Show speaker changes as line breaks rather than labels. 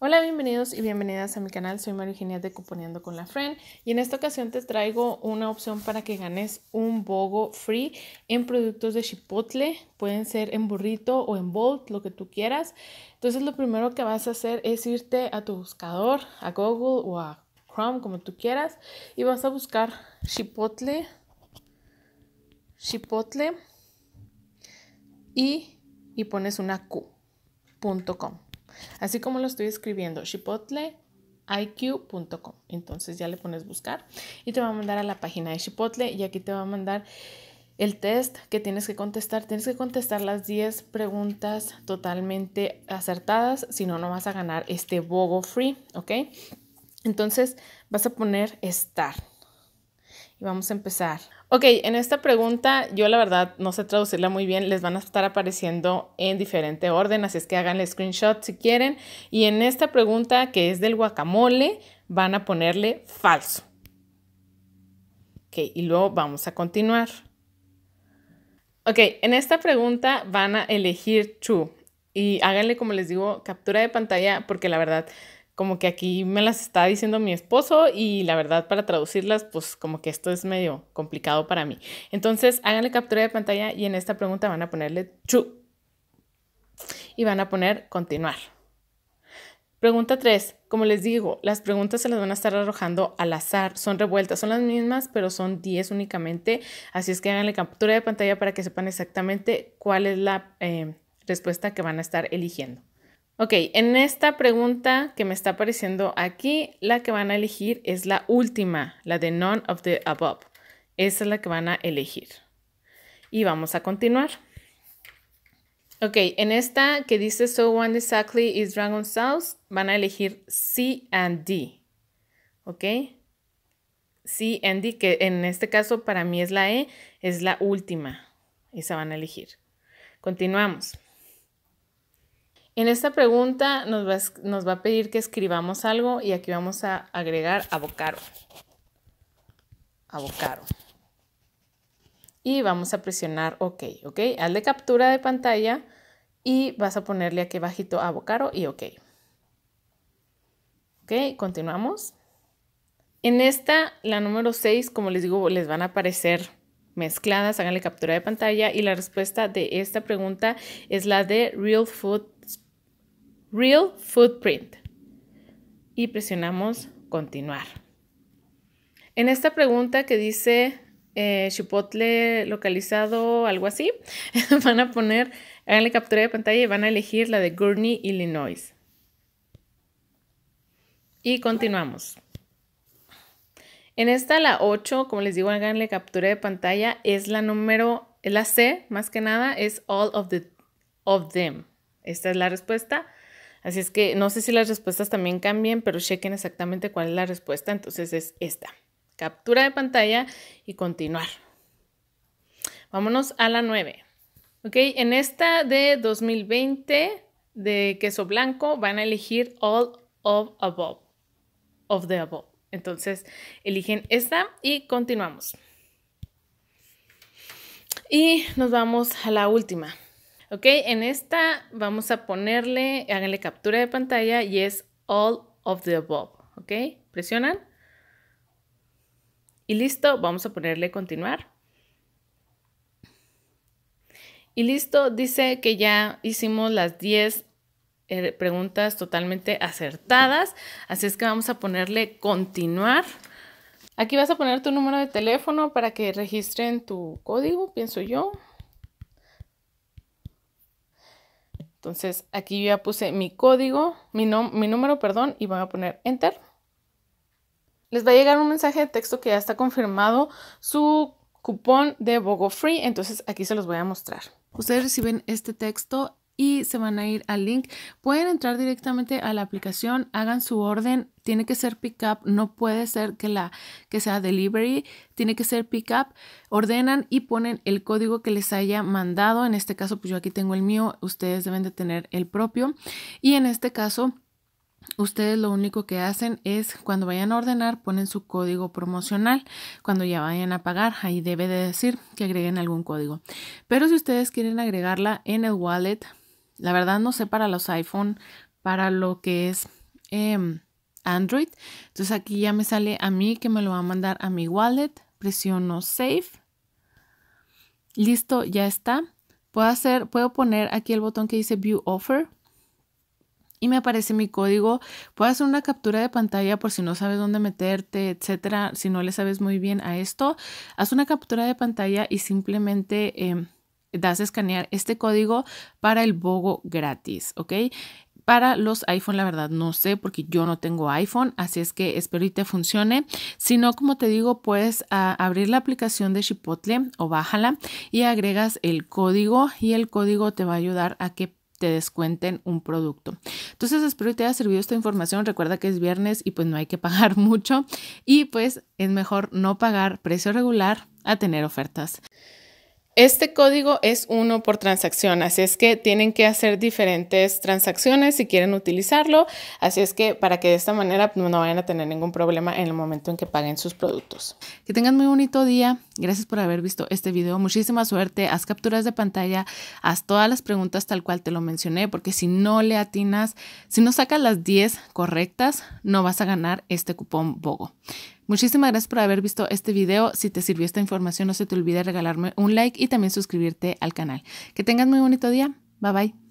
Hola, bienvenidos y bienvenidas a mi canal. Soy María Eugenia de Cuponeando con la Friend y en esta ocasión te traigo una opción para que ganes un bogo free en productos de Chipotle. Pueden ser en burrito o en bolt, lo que tú quieras. Entonces, lo primero que vas a hacer es irte a tu buscador, a Google o a Chrome, como tú quieras, y vas a buscar Chipotle. Chipotle y, y pones una Q.com así como lo estoy escribiendo, chipotleiq.com. Entonces ya le pones buscar y te va a mandar a la página de Chipotle y aquí te va a mandar el test que tienes que contestar. Tienes que contestar las 10 preguntas totalmente acertadas, si no, no vas a ganar este bogo free, ¿ok? Entonces vas a poner estar y vamos a empezar. Ok, en esta pregunta yo la verdad no sé traducirla muy bien, les van a estar apareciendo en diferente orden, así es que háganle screenshot si quieren. Y en esta pregunta que es del guacamole, van a ponerle falso. Ok, y luego vamos a continuar. Ok, en esta pregunta van a elegir true y háganle como les digo captura de pantalla porque la verdad como que aquí me las está diciendo mi esposo y la verdad para traducirlas, pues como que esto es medio complicado para mí. Entonces háganle captura de pantalla y en esta pregunta van a ponerle chu y van a poner continuar. Pregunta 3. Como les digo, las preguntas se las van a estar arrojando al azar. Son revueltas, son las mismas, pero son 10 únicamente. Así es que háganle captura de pantalla para que sepan exactamente cuál es la eh, respuesta que van a estar eligiendo. Ok, en esta pregunta que me está apareciendo aquí, la que van a elegir es la última, la de none of the above. Esa es la que van a elegir. Y vamos a continuar. Ok, en esta que dice So one exactly is dragon South, van a elegir C and D. Ok. C and D, que en este caso para mí es la E, es la última. Esa van a elegir. Continuamos. En esta pregunta nos va, a pedir que escribamos algo y aquí vamos a agregar A Bocaro. Y vamos a presionar OK, ¿ok? Hazle captura de pantalla y vas a ponerle aquí bajito Bocaro y OK. ¿Ok? Continuamos. En esta, la número 6, como les digo, les van a aparecer mezcladas, háganle captura de pantalla y la respuesta de esta pregunta es la de Real Food Real Footprint. Y presionamos continuar. En esta pregunta que dice eh, Chipotle localizado, algo así, van a poner, haganle captura de pantalla y van a elegir la de Gurney, Illinois. Y continuamos. En esta, la 8, como les digo, haganle captura de pantalla, es la número, la C, más que nada, es all of, the, of them. Esta es la respuesta. Así es que no sé si las respuestas también cambien, pero chequen exactamente cuál es la respuesta. Entonces es esta. Captura de pantalla y continuar. Vámonos a la nueve. Ok, en esta de 2020 de queso blanco van a elegir all of above. Of the above. Entonces eligen esta y continuamos. Y nos vamos a la última. Ok, en esta vamos a ponerle, háganle captura de pantalla y es all of the above. Ok, presionan. Y listo, vamos a ponerle continuar. Y listo, dice que ya hicimos las 10 eh, preguntas totalmente acertadas, así es que vamos a ponerle continuar. Aquí vas a poner tu número de teléfono para que registren tu código, pienso yo. Entonces aquí yo ya puse mi código, mi, número, perdón, y voy a poner enter. Les va a llegar un mensaje de texto que ya está confirmado su cupón de Bogo Free, entonces aquí se los voy a mostrar. Ustedes reciben este texto y se van a ir al link. Pueden entrar directamente a la aplicación, hagan su orden, tiene que ser pickup, no puede ser que la que sea delivery, tiene que ser pickup. Ordenan y ponen el código que les haya mandado. En este caso, pues yo aquí tengo el mío, ustedes deben de tener el propio. Y en este caso, ustedes lo único que hacen es cuando vayan a ordenar ponen su código promocional. Cuando ya vayan a pagar, ahí debe de decir que agreguen algún código. Pero si ustedes quieren agregarla en el wallet, la verdad no sé para los iPhone, para lo que es em, Android. Entonces aquí ya me sale a mí que me lo va a mandar a mi wallet. Presiono Save. Listo, ya está. Puedo, hacer, puedo poner aquí el botón que dice View Offer y me aparece mi código. Puedo hacer una captura de pantalla por si no sabes dónde meterte, etcétera. Si no le sabes muy bien a esto, haz una captura de pantalla y simplemente em, das a escanear este código para el BOGO gratis, ¿ok? Para los iPhone, la verdad, no sé porque yo no tengo iPhone, así es que espero y te funcione. Si no, como te digo, puedes ah, abrir la aplicación de Chipotle o bájala y agregas el código y el código te va a ayudar a que te descuenten un producto. Entonces espero que te haya servido esta información. Recuerda que es viernes y pues no hay que pagar mucho y pues es mejor no pagar precio regular a tener ofertas. Este código es uno por transacción, así es que tienen que hacer diferentes transacciones si quieren utilizarlo, así es que para que de esta manera no vayan a tener ningún problema en el momento en que paguen sus productos. Que tengan muy bonito día, gracias por haber visto este video, muchísima suerte, haz capturas de pantalla, haz todas las preguntas tal cual te lo mencioné, porque si no le atinas, si no sacas las 10 correctas, no vas a ganar este cupón BOGO. Muchísimas gracias por haber visto este video. Si te sirvió esta información, no se te olvide regalarme un like y también suscribirte al canal. Que tengas muy bonito día. Bye bye.